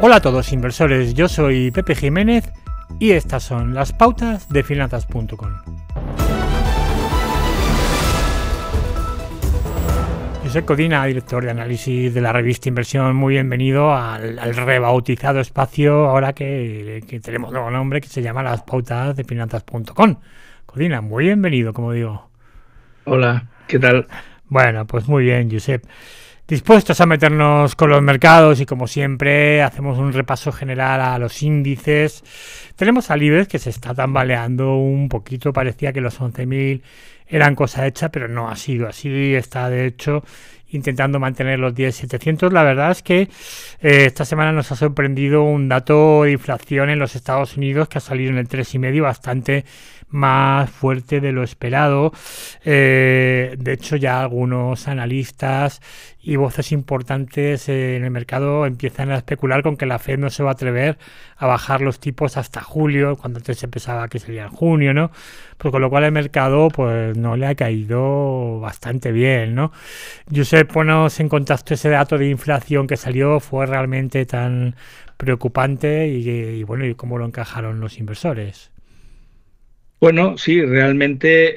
Hola a todos inversores, yo soy Pepe Jiménez y estas son las pautas de finanzas.com. Josep Codina, director de análisis de la revista Inversión, muy bienvenido al, rebautizado espacio ahora que, que, tenemos nuevo nombre que se llama las pautas de finanzas.com. Codina, muy bienvenido, como digo. Hola, ¿qué tal? Bueno, pues muy bien, Josep dispuestos a meternos con los mercados y como siempre hacemos un repaso general a los índices. Tenemos a IBEX que se está tambaleando un poquito, parecía que los 11.000 eran cosa hecha, pero no ha sido así, está de hecho intentando mantener los 10.700. La verdad es que eh, esta semana nos ha sorprendido un dato de inflación en los Estados Unidos que ha salido en el 3,5 bastante más fuerte de lo esperado. Eh, de hecho, ya algunos analistas y voces importantes en el mercado empiezan a especular con que la Fed no se va a atrever a bajar los tipos hasta julio, cuando antes se pensaba que sería en junio, ¿no? Pues con lo cual el mercado pues no le ha caído bastante bien, ¿no? sé, ponos en contacto ese dato de inflación que salió, fue realmente tan preocupante y, y bueno, y cómo lo encajaron los inversores. Bueno, sí, realmente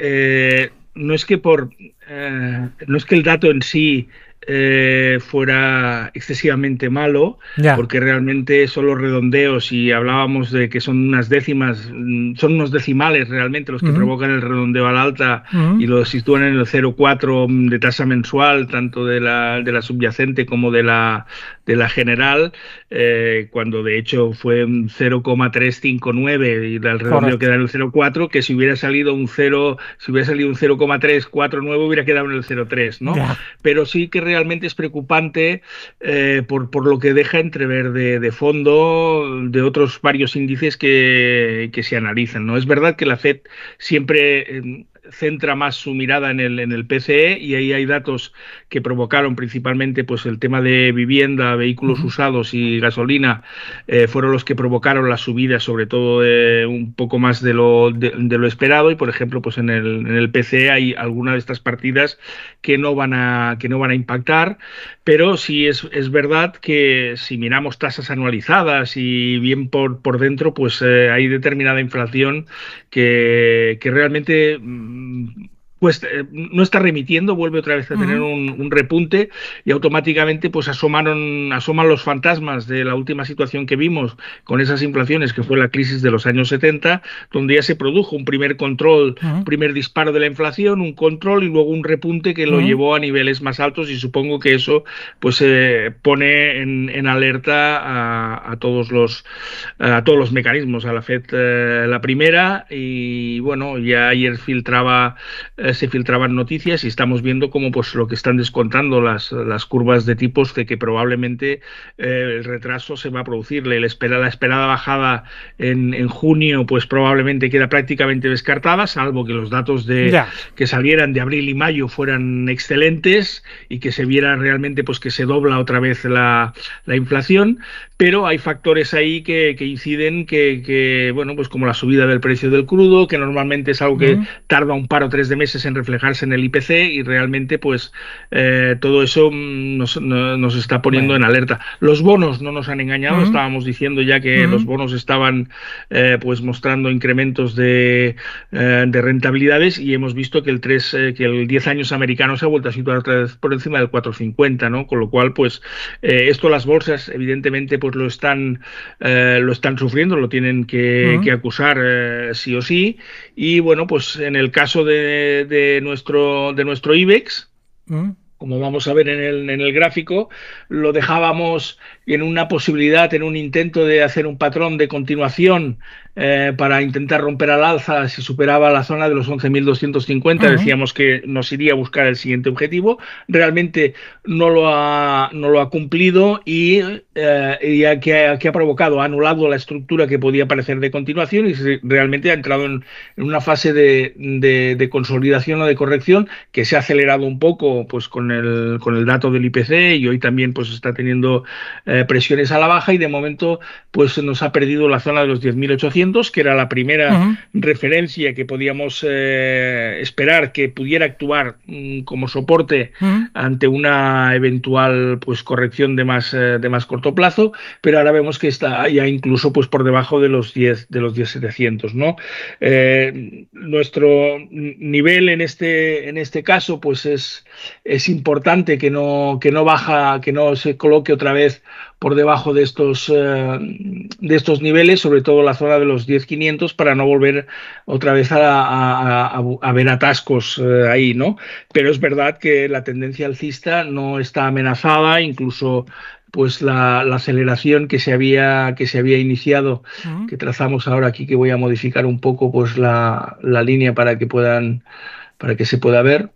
eh, no es que por eh, no es que el dato en sí eh, fuera excesivamente malo, porque realmente son los redondeos y hablábamos de que son unas décimas, mm, son unos decimales realmente los que provocan el redondeo al alta y lo sitúan en el 0,4 mm, de tasa mensual, tanto de la, de la subyacente como de la, de la general, eh, cuando de hecho fue un 0,359 y el redondeo queda en el 0,4, que si hubiera salido un 0, si hubiera salido un 0,349 hubiera quedado en el 0,3, ¿no? Pero sí que realmente es preocupante eh, por, por, lo que deja entrever de, fondo de otros varios índices que, que, se analizan. ¿no? Es verdad que la FED siempre em, centra más su mirada en el, en el PCE y ahí hay datos que provocaron principalmente pues el tema de vivienda, vehículos usados y gasolina eh, fueron los que provocaron la subida sobre todo eh, un poco más de lo, de, lo esperado y por ejemplo pues en el, en el PCE hay algunas de estas partidas que no van a, que no van a impactar pero sí es, verdad que si miramos tasas anualizadas y bien por, por dentro pues eh, hay determinada inflación que, que realmente mm, um, pues eh, no está remitiendo, vuelve otra vez a tener un, repunte y automáticamente pues asomaron, asoman los fantasmas de la última situación que vimos con esas inflaciones que fue la crisis de los años 70, donde ya se produjo un primer control, un primer disparo de la inflación, un control y luego un repunte que lo llevó a niveles más altos y supongo que eso pues pone en, alerta a, todos los a todos los mecanismos, a la FED eh, la primera y bueno, ya ayer filtraba eh, se filtraban noticias y estamos viendo cómo pues, lo que están descontando las, las curvas de tipos de que probablemente eh, el retraso se va a producir. La, esperada bajada en, en, junio pues probablemente queda prácticamente descartada, salvo que los datos de, que salieran de abril y mayo fueran excelentes y que se viera realmente pues, que se dobla otra vez la, inflación, pero hay factores ahí que, inciden que, bueno, pues como la subida del precio del crudo, que normalmente es algo que tarda un par o tres de meses en reflejarse en el IPC y realmente pues eh, todo eso mm, nos, está poniendo en alerta. Los bonos no nos han engañado, estábamos diciendo ya que los bonos estaban eh, pues mostrando incrementos de, eh, de, rentabilidades y hemos visto que el 3, que el 10 años americano se ha vuelto a situar otra vez por encima del 4,50, ¿no? Con lo cual pues esto las bolsas evidentemente pues lo están lo están sufriendo, lo tienen que acusar sí o sí y bueno pues en el caso de, de nuestro, de nuestro IBEX, mm. como vamos a ver en el, en el, gráfico, lo dejábamos en una posibilidad, en un intento de hacer un patrón de continuación eh, para intentar romper al alza si superaba la zona de los 11.250. Decíamos que nos iría a buscar el siguiente objetivo. Realmente no lo ha, no lo ha cumplido y, eh, que, ha, provocado, ha anulado la estructura que podía parecer de continuación y realmente ha entrado en, una fase de, consolidación o de corrección que se ha acelerado un poco pues, con, el, con el dato del IPC y hoy también pues, está teniendo eh, presiones a la baja y de momento pues, nos ha perdido la zona de los 10.800 que era la primera referencia que podíamos eh, esperar que pudiera actuar mm, como soporte ante una eventual pues corrección de más, eh, de más corto plazo, pero ahora vemos que está ya incluso pues por debajo de los 10 de los 10700, ¿no? Eh, nuestro nivel en este en este caso pues es es importante que no que no baja, que no se coloque otra vez por debajo de estos, eh, de estos niveles, sobre todo la zona de los 10.500, para no volver otra vez a, ver atascos eh, ahí, ¿no? Pero es verdad que la tendencia alcista no está amenazada, incluso pues la, aceleración que se había que se había iniciado que trazamos ahora aquí que voy a modificar un poco pues la, la línea para que puedan para que se pueda ver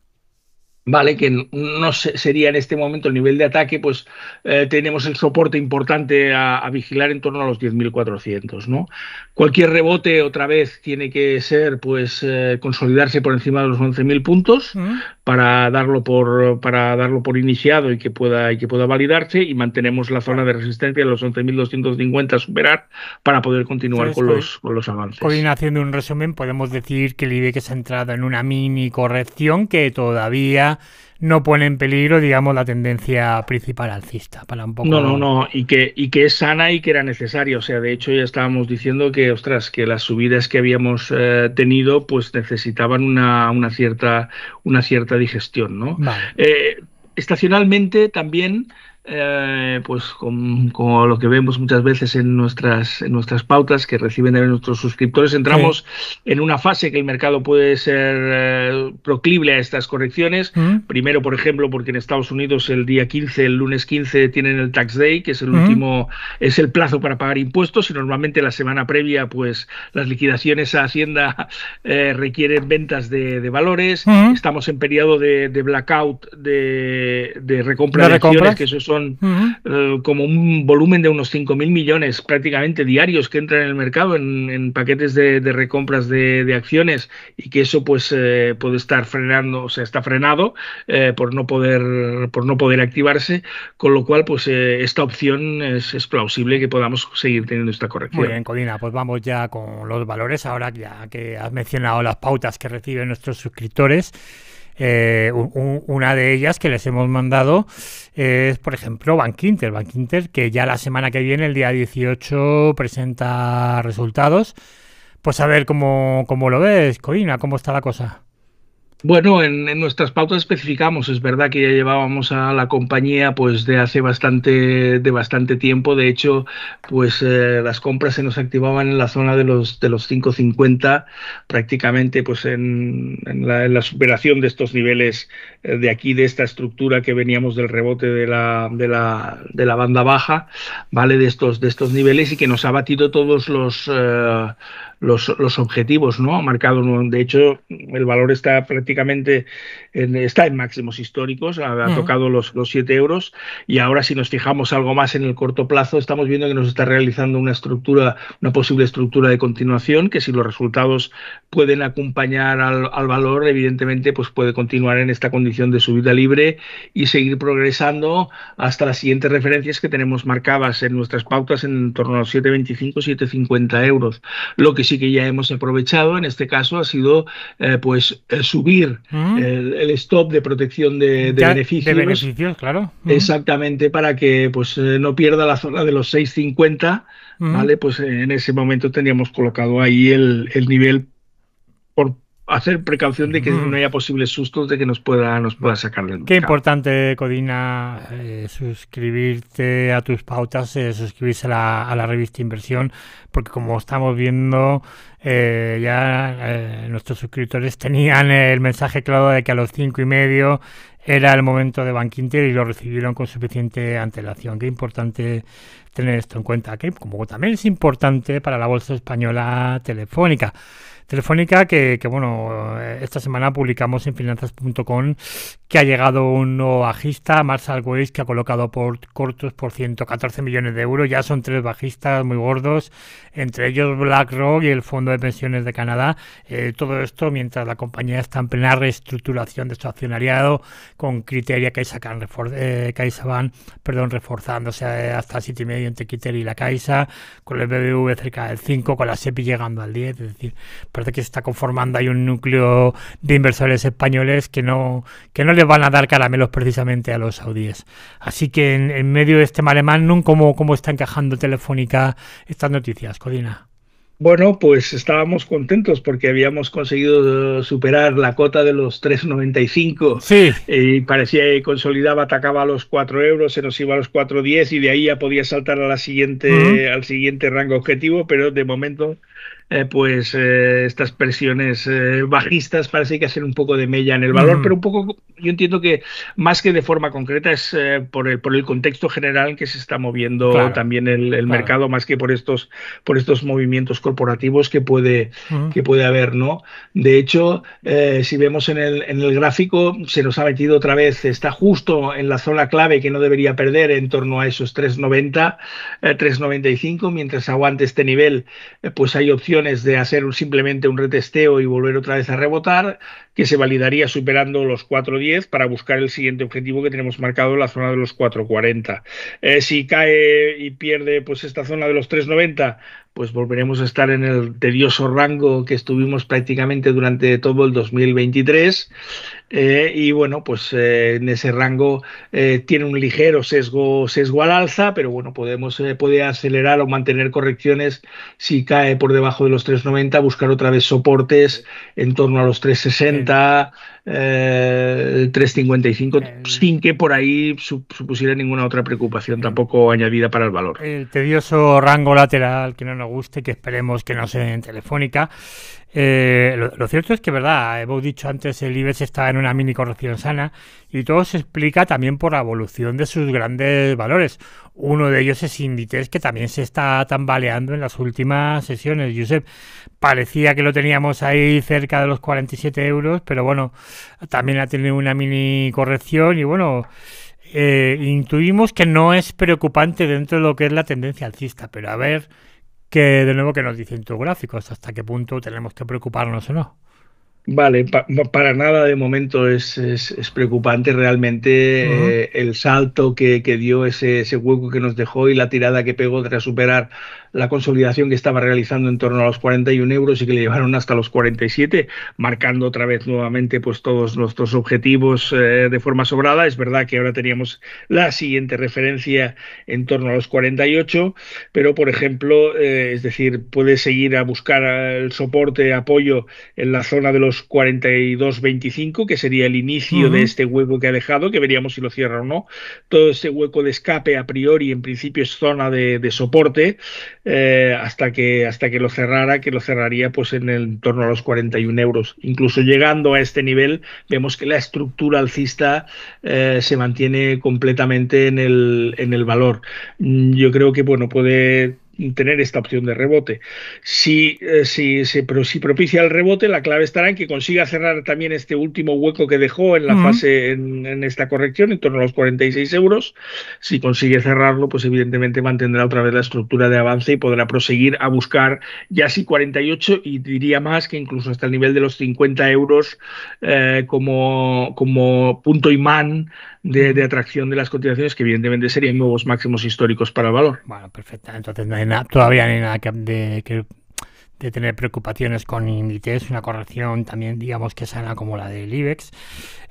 ¿vale? Que no sería en este momento el nivel de ataque, pues eh, tenemos el soporte importante a, vigilar en torno a los 10.400, ¿no? Cualquier rebote otra vez tiene que ser, pues, eh, consolidarse por encima de los 11.000 puntos, mm para darlo por, para darlo por iniciado y que, pueda, y que pueda validarse y mantenemos la zona de resistencia de los 11.250 superar para poder continuar con pues, los, con los avances. coordinación haciendo un resumen podemos decir que el IBEX ha entrado en una mini corrección que todavía no pone en peligro, digamos, la tendencia principal alcista. Para un poco... No, no, no, y que, y que es sana y que era necesario. O sea, de hecho ya estábamos diciendo que, ostras, que las subidas que habíamos eh, tenido pues necesitaban una, una, cierta, una cierta digestión, ¿no? Eh, estacionalmente también eh, pues como, lo que vemos muchas veces en nuestras, en nuestras pautas que reciben nuestros suscriptores, entramos en una fase que el mercado puede ser eh, proclive proclible a estas correcciones. Mm. Primero, por ejemplo, porque en Estados Unidos el día 15, el lunes 15, tienen el Tax Day, que es el mm. último, es el plazo para pagar impuestos y normalmente la semana previa, pues las liquidaciones a Hacienda eh, requieren ventas de, valores. Mm. Estamos en periodo de, blackout de, de recompra de, acciones, que eso es eh, como un volumen de unos 5.000 millones prácticamente diarios que entran en el mercado en, paquetes de, de recompras de, acciones y que eso pues eh, puede estar frenando, o sea, está frenado eh, por, no poder, por no poder activarse, con lo cual pues esta opción es, es, plausible que podamos seguir teniendo esta corrección. Muy bien, Colina, pues vamos ya con los valores, ahora ya que has mencionado las pautas que reciben nuestros suscriptores. Eh, una de ellas que les hemos mandado es, por ejemplo, Bank Inter. que ya la semana que viene, el día 18, presenta resultados. Pues a ver cómo, cómo lo ves, Corina, cómo está la cosa. Bueno, en, nuestras pautas especificamos, es verdad que ya llevábamos a la compañía pues de hace bastante, de bastante tiempo, de hecho, pues eh, las compras se nos activaban en la zona de los, de los 5.50, prácticamente pues en, la, superación de estos niveles eh, de aquí, de esta estructura que veníamos del rebote de la, de la, de la banda baja, ¿vale? De estos, de estos niveles y que nos ha batido todos los... Eh, los, los objetivos ¿no? Ha marcado De hecho, el valor está prácticamente en, está en máximos históricos, ha, tocado los, los 7 euros y ahora si nos fijamos algo más en el corto plazo, estamos viendo que nos está realizando una estructura, una posible estructura de continuación, que si los resultados pueden acompañar al, al valor, evidentemente pues puede continuar en esta condición de subida libre y seguir progresando hasta las siguientes referencias que tenemos marcadas en nuestras pautas en torno a los 7,25, 7,50 euros. Lo que sí que ya hemos aprovechado, en este caso ha sido eh, pues eh, subir mm. el, stop de protección de, beneficios. De beneficios, claro. Mm. Exactamente, para que pues eh, no pierda la zona de los 6,50, mm. ¿vale? Pues en ese momento teníamos colocado ahí el, el nivel hacer precaución de que no haya posibles sustos de que nos pueda, nos pueda sacar del mercado. Qué importante, Codina, eh, suscribirte a tus pautas, eh, suscribirse a la, revista Inversión, porque como estamos viendo, eh, ya nuestros suscriptores tenían el mensaje claro de que a los cinco y medio era el momento de Bank Inter y lo recibieron con suficiente antelación. Qué importante tener esto en cuenta, que como también es importante para la bolsa española telefónica. Telefónica, que, bueno, esta semana publicamos en finanzas.com que ha llegado un nuevo bajista, Marshall Weiss, que ha colocado por cortos por 114 millones de euros. Ya son tres bajistas muy gordos, entre ellos BlackRock y el Fondo de Pensiones de Canadá. Eh, todo esto mientras la compañía está en plena reestructuración de su accionariado con criteria que sacan refor eh, van perdón, reforzándose eh, hasta medio entre Criteria y la Caixa, con el BBV cerca del 5, con la SEPI llegando al 10, es decir, parece que se está conformando hay un núcleo de inversores españoles que no, que no les van a dar caramelos precisamente a los saudíes. Así que en, medio de este malemán, ¿cómo, ¿cómo está encajando Telefónica estas noticias, Codina? Bueno, pues estábamos contentos porque habíamos conseguido eh, superar la cota de los 3,95. Sí. Y parecía que consolidaba, atacaba a los 4 euros, se nos iba a los 4,10 y de ahí ya podía saltar a la siguiente, al siguiente rango objetivo, pero de momento eh, pues eh, estas presiones eh, bajistas parece que hacer un poco de mella en el valor, pero un poco yo entiendo que más que de forma concreta es por, el, por el contexto general que se está moviendo también el, mercado, más que por estos, por estos movimientos corporativos que puede, que puede haber. ¿no? De hecho, si vemos en el, en el gráfico, se nos ha metido otra vez, está justo en la zona clave que no debería perder en torno a esos 3,90, 3,95, mientras aguante este nivel, pues hay opciones de hacer simplemente un retesteo y volver otra vez a rebotar, que se validaría superando los 4.10 para buscar el siguiente objetivo que tenemos marcado en la zona de los 4.40. Eh, si cae y pierde pues esta zona de los 3.90, pues volveremos a estar en el tedioso rango que estuvimos prácticamente durante todo el 2023. Eh, y bueno, pues eh, en ese rango tiene un ligero sesgo, sesgo al alza, pero bueno, podemos puede acelerar o mantener correcciones si cae por debajo de los 3.90, buscar otra vez soportes en torno a los 3.60 355 eh, sin que por ahí supusiera ninguna otra preocupación tampoco añadida para el valor. El tedioso rango lateral que no nos guste, que esperemos que no sea en Telefónica. Eh, lo, cierto es que, verdad, hemos dicho antes, el IBEX está en una mini corrección sana y todo se explica también por la evolución de sus grandes valores. Uno de ellos es Inditex, que también se está tambaleando en las últimas sesiones. Josep, parecía que lo teníamos ahí cerca de los 47 euros, pero bueno, también ha tenido una mini corrección y bueno, eh, intuimos que no es preocupante dentro de lo que es la tendencia alcista, pero a ver que de nuevo que nos dicen tus gráficos, hasta qué punto tenemos que preocuparnos o no. Vale, para nada de momento es, preocupante realmente eh, el salto que, dio ese, ese, hueco que nos dejó y la tirada que pegó tras superar la consolidación que estaba realizando en torno a los 41 euros y que le llevaron hasta los 47, marcando otra vez nuevamente pues todos nuestros objetivos eh, de forma sobrada. Es verdad que ahora teníamos la siguiente referencia en torno a los 48, pero por ejemplo, eh, es decir, puede seguir a buscar el soporte, apoyo en la zona de los 42.25, que sería el inicio de este hueco que ha dejado, que veríamos si lo cierra o no. Todo ese hueco de escape a priori, en principio, es zona de, soporte eh, hasta, que, hasta que lo cerrara, que lo cerraría pues en, el, torno a los 41 euros. Incluso llegando a este nivel, vemos que la estructura alcista eh, se mantiene completamente en el, en el valor. Mm, yo creo que bueno, puede tener esta opción de rebote. Si, eh, si propicia el rebote, la clave estará en que consiga cerrar también este último hueco que dejó en la fase, en, esta corrección, en torno a los 46 euros. Si consigue cerrarlo, pues evidentemente mantendrá otra vez la estructura de avance y podrá proseguir a buscar ya si 48 y diría más que incluso hasta el nivel de los 50 euros eh, como, como punto imán de, atracción de las cotizaciones, que evidentemente serían nuevos máximos históricos para el valor. Bueno, perfecto. Entonces no todavía no hay nada de, de tener preocupaciones con Inditex, una corrección también, digamos, que sana como la del IBEX.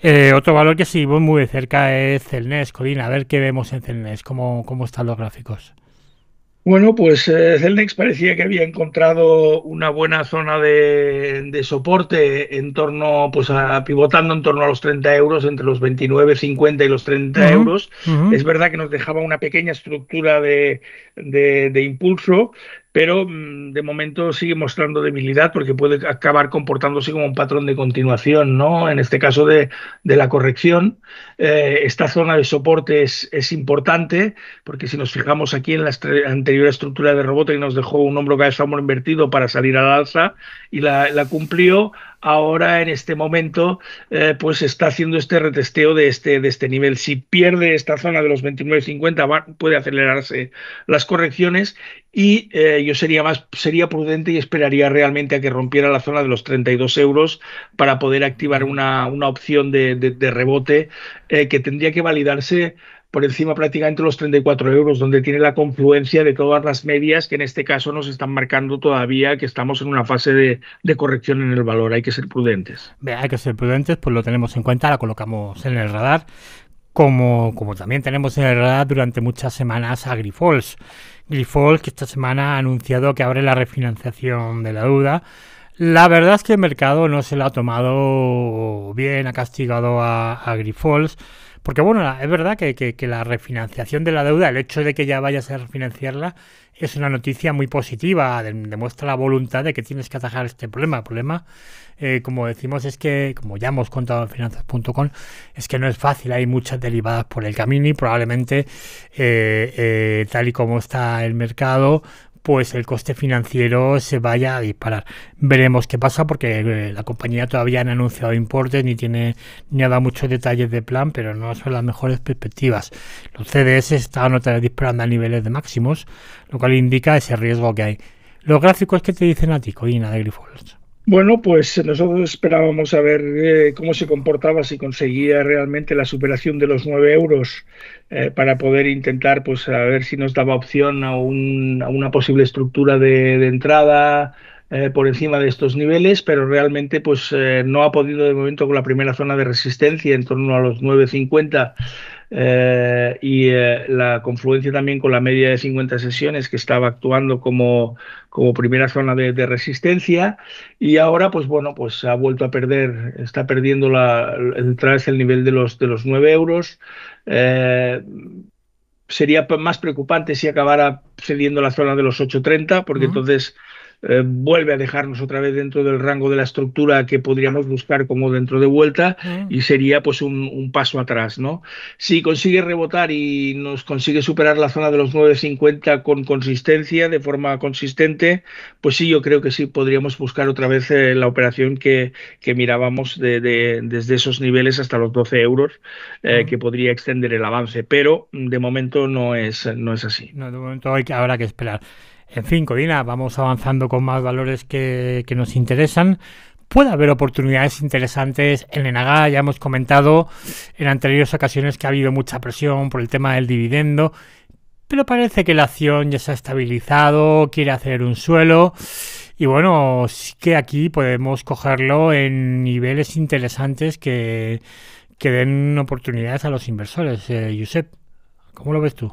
Eh, otro valor que voy muy de cerca es Celnes. Codina, a ver qué vemos en Celnes, cómo, cómo están los gráficos. Bueno, pues eh, Celnex parecía que había encontrado una buena zona de, de, soporte en torno, pues a, pivotando en torno a los 30 euros, entre los 29, 50 y los 30 euros. Es verdad que nos dejaba una pequeña estructura de, de impulso, pero mm, de momento sigue mostrando debilidad porque puede acabar comportándose como un patrón de continuación, ¿no? En este caso de, la corrección. Eh, esta zona de soporte es, importante porque si nos fijamos aquí en la anterior estructura de rebote que nos dejó un hombro cabeza hombro invertido para salir al alza y la cumplió, ahora en este momento eh, pues está haciendo este retesteo de este, de este nivel. Si pierde esta zona de los 29.50 puede acelerarse las correcciones y eh, yo sería más sería prudente y esperaría realmente a que rompiera la zona de los 32 euros para poder activar una, una opción de, rebote eh, que tendría que validarse por encima prácticamente los 34 euros, donde tiene la confluencia de todas las medias que en este caso nos están marcando todavía que estamos en una fase de, corrección en el valor. Hay que ser prudentes. hay que ser prudentes, pues lo tenemos en cuenta, la colocamos en el radar, como, como también tenemos en el radar durante muchas semanas a Grifols. Grifols que esta semana ha anunciado que abre la refinanciación de la deuda. La verdad es que el mercado no se la ha tomado bien, ha castigado a, a Grifols porque bueno, es verdad que, la refinanciación de la deuda, el hecho de que ya vayas a refinanciarla, es una noticia muy positiva, demuestra la voluntad de que tienes que atajar este problema. El problema, eh, como decimos, es que, como ya hemos contado en finanzas.com, es que no es fácil, hay muchas derivadas por el camino y probablemente, eh, eh, tal y como está el mercado, pues el coste financiero se vaya a disparar. Veremos qué pasa porque eh, la compañía todavía no ha anunciado importes ni tiene ni ha dado muchos detalles de plan, pero no son las mejores perspectivas. Los CDS están otra vez disparando a niveles de máximos, lo cual indica ese riesgo que hay. Los gráficos que te dicen a ti, coina de Grifols. Bueno, pues nosotros esperábamos a ver eh, cómo se comportaba, si conseguía realmente la superación de los 9 euros eh, para poder intentar, pues a ver si nos daba opción a, a una posible estructura de, entrada eh, por encima de estos niveles, pero realmente pues no ha podido de momento con la primera zona de resistencia en torno a los 9.50 eh, y eh, la confluencia también con la media de 50 sesiones que estaba actuando como, como primera zona de, resistencia y ahora pues bueno pues ha vuelto a perder está perdiendo la, detrás el nivel de los de los 9 euros eh, sería más preocupante si acabara cediendo la zona de los 8.30 porque entonces eh, vuelve a dejarnos otra vez dentro del rango de la estructura que podríamos buscar como dentro de vuelta mm. y sería pues un, paso atrás, ¿no? Si consigue rebotar y nos consigue superar la zona de los 9.50 con consistencia, de forma consistente, pues sí, yo creo que sí podríamos buscar otra vez eh, la operación que, que mirábamos desde esos niveles hasta los 12 euros, eh, mm. que podría extender el avance, pero de momento no es, no es así. de momento hay que, habrá que esperar. En fin, Corina, vamos avanzando con más valores que, nos interesan. Puede haber oportunidades interesantes en Enaga, ya hemos comentado en anteriores ocasiones que ha habido mucha presión por el tema del dividendo, pero parece que la acción ya se ha estabilizado, quiere hacer un suelo y bueno, sí que aquí podemos cogerlo en niveles interesantes que, que den oportunidades a los inversores. Eh, Josep, ¿cómo lo ves tú?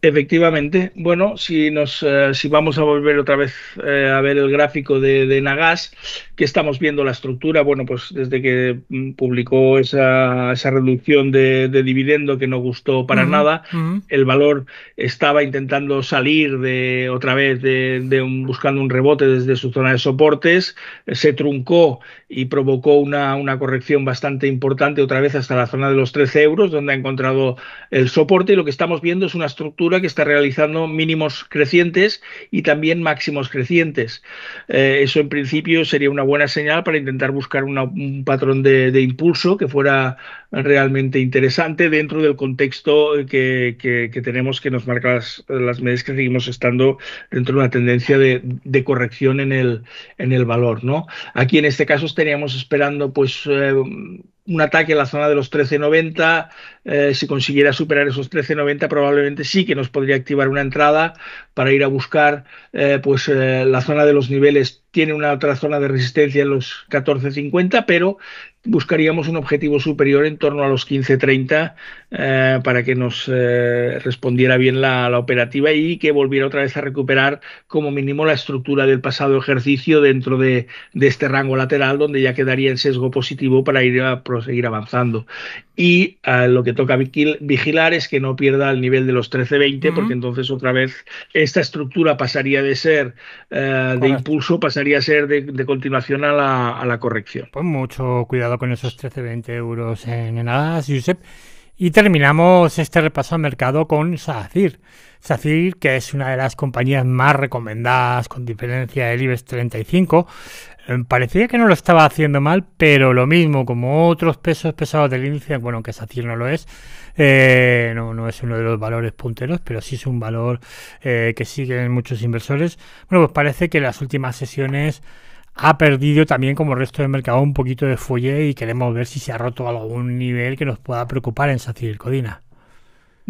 Efectivamente. Bueno, si nos eh, si vamos a volver otra vez eh, a ver el gráfico de, Nagas, que estamos viendo la estructura, bueno, pues desde que mm, publicó esa, esa reducción de, dividendo que no gustó para nada, el valor estaba intentando salir de otra vez de, buscando un rebote desde su zona de soportes, eh, se truncó y provocó una, una corrección bastante importante otra vez hasta la zona de los 13 euros, donde ha encontrado el soporte, y lo que estamos viendo es una estructura que está realizando mínimos crecientes y también máximos crecientes. Eh, eso en principio sería una buena señal para intentar buscar un patrón de, impulso que fuera realmente interesante dentro del contexto que, tenemos que nos marca las, medidas que seguimos estando dentro de una tendencia de, corrección en el, valor. ¿no? Aquí en este caso estaríamos esperando pues eh, un ataque en la zona de los 1390 eh, si consiguiera superar esos 13,90 probablemente sí que nos podría activar una entrada para ir a buscar eh, pues eh, la zona de los niveles. Tiene una otra zona de resistencia en los 14,50, pero buscaríamos un objetivo superior en torno a los 15,30 para que nos respondiera bien la, operativa y que volviera otra vez a recuperar como mínimo la estructura del pasado ejercicio dentro de, este rango lateral donde ya quedaría el sesgo positivo para ir a proseguir avanzando. Y lo que toca vigilar es que no pierda el nivel de los 13,20 porque entonces otra vez esta estructura pasaría de ser eh, de impulso, pasaría a ser de, continuación a la, a la, corrección. Pues mucho cuidado con esos 13,20 euros en nada, Josep. Y terminamos este repaso al mercado con SACIR. SACIR, que es una de las compañías más recomendadas con diferencia del IBEX 35, eh, parecía que no lo estaba haciendo mal, pero lo mismo, como otros pesos pesados del índice, bueno, que SACIR no lo es, eh, no, es uno de los valores punteros, pero sí es un valor eh, que siguen muchos inversores. Bueno, pues parece que las últimas sesiones ha perdido también como resto del mercado un poquito de fuelle y queremos ver si se ha roto algún nivel que nos pueda preocupar en Sacil Codina.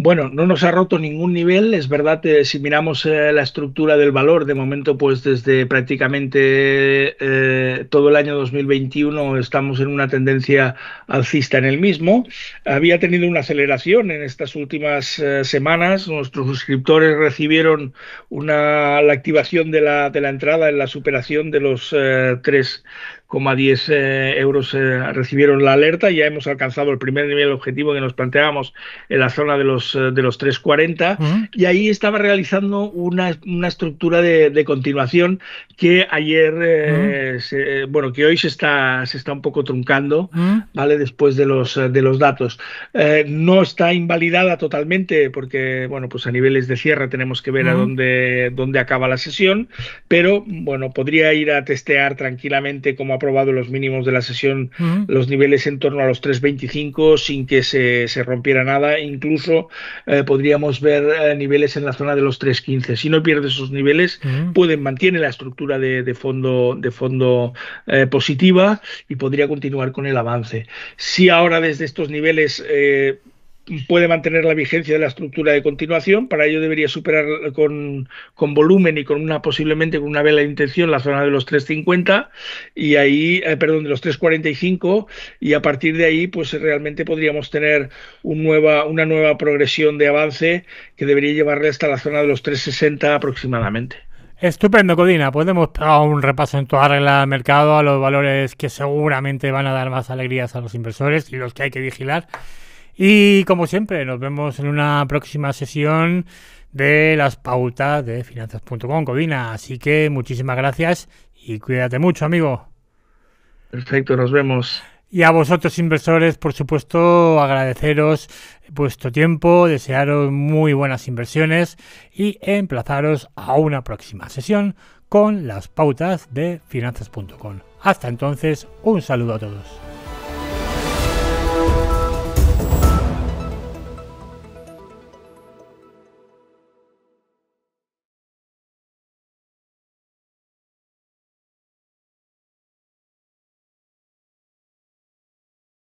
Bueno, no nos ha roto ningún nivel, es verdad, eh, si miramos eh, la estructura del valor, de momento pues desde prácticamente eh, todo el año 2021 estamos en una tendencia alcista en el mismo. Había tenido una aceleración en estas últimas semanas, nuestros suscriptores recibieron una, la activación de la, de la entrada en la superación de los tres 10 eh, euros eh, recibieron la alerta. Ya hemos alcanzado el primer nivel objetivo que nos planteábamos en la zona de los, eh, de los 340. Y ahí estaba realizando una, estructura de, continuación que ayer, bueno, que hoy se está, se está un poco truncando, ¿vale? Después de los, de los datos. no está invalidada totalmente porque, bueno, pues a niveles de cierre tenemos que ver a dónde, dónde acaba la sesión, pero, bueno, podría ir a testear tranquilamente como aprobado los mínimos de la sesión, los niveles en torno a los 3.25 sin que se, rompiera nada. Incluso eh, podríamos ver eh, niveles en la zona de los 3.15. Si no pierde esos niveles, mantiene la estructura de, fondo, de fondo eh, positiva y podría continuar con el avance. Si ahora desde estos niveles puede mantener la vigencia de la estructura de continuación, para ello debería superar con, volumen y con una posiblemente con una vela de intención la zona de los 350 y ahí, eh, perdón, de los 345 y a partir de ahí pues realmente podríamos tener un nueva, una nueva progresión de avance que debería llevarle hasta la zona de los 360 aproximadamente. Estupendo, Codina. Pues hemos un repaso en toda regla mercado, a los valores que seguramente van a dar más alegrías a los inversores y los que hay que vigilar. Y como siempre, nos vemos en una próxima sesión de las pautas de finanzas.com, Covina. Así que muchísimas gracias y cuídate mucho, amigo. Perfecto, nos vemos. Y a vosotros inversores, por supuesto, agradeceros vuestro tiempo, desearos muy buenas inversiones y emplazaros a una próxima sesión con las pautas de finanzas.com. Hasta entonces, un saludo a todos.